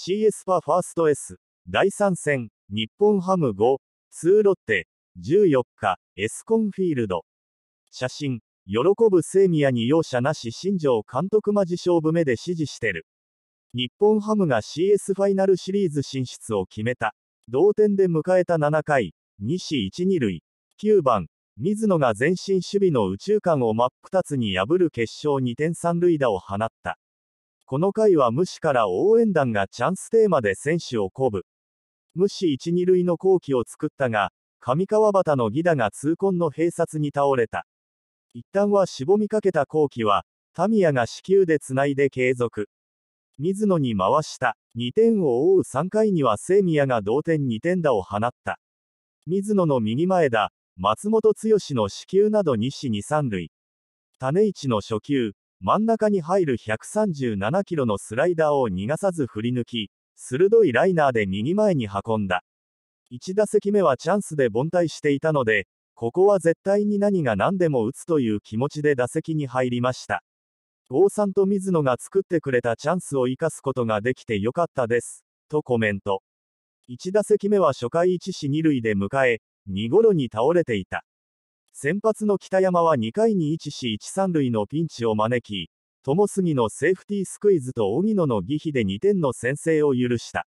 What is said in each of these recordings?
CS パファースト S、第3戦、日本ハム5、2ロッテ、14日、エスコンフィールド。写真、喜ぶ清宮に容赦なし新庄監督マジ勝負目で支持してる。日本ハムが CS ファイナルシリーズ進出を決めた。同点で迎えた7回、西1、2塁、9番、水野が前進守備の宇宙間を真っ二つに破る決勝2点三塁打を放った。この回は無視から応援団がチャンステーマで選手を鼓舞。無視一二塁の好機を作ったが、上川端の義打が痛恨の併殺に倒れた。一旦はしぼみかけた好機は、タミヤが死球でつないで継続。水野に回した。2点を追う3回には清宮が同点2点打を放った。水野の右前だ、松本剛の死球など2死2三塁。種市の初球、真ん中に入る137キロのスライダーを逃がさず振り抜き、鋭いライナーで右前に運んだ。1打席目はチャンスで凡退していたので、ここは絶対に何が何でも打つという気持ちで打席に入りました。王さんと水野が作ってくれたチャンスを生かすことができてよかったです、とコメント。1打席目は初回1死2塁で迎え、2ゴロに倒れていた。先発の北山は2回に置し1、3塁のピンチを招き、友杉のセーフティースクイズと荻野の義比で2点の先制を許した。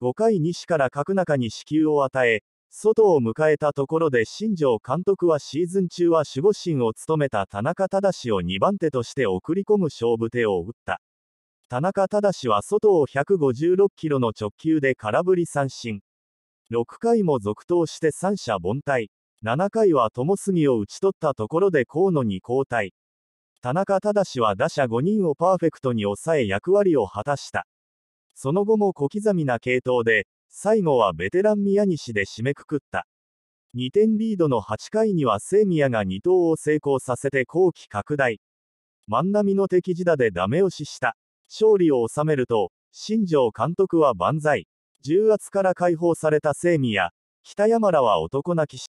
5回西から角中に支給を与え、外を迎えたところで新庄監督はシーズン中は守護神を務めた田中忠を2番手として送り込む勝負手を打った。田中忠は外を156キロの直球で空振り三振。6回も続投して三者凡退。7回は友杉を打ち取ったところで河野に交代。田中忠は打者5人をパーフェクトに抑え役割を果たした。その後も小刻みな系統で、最後はベテラン宮西で締めくくった。2点リードの8回には清宮が2投を成功させて後期拡大。万波の敵地打でダメ押しした。勝利を収めると、新庄監督は万歳。重圧から解放された清宮、北山らは男泣きし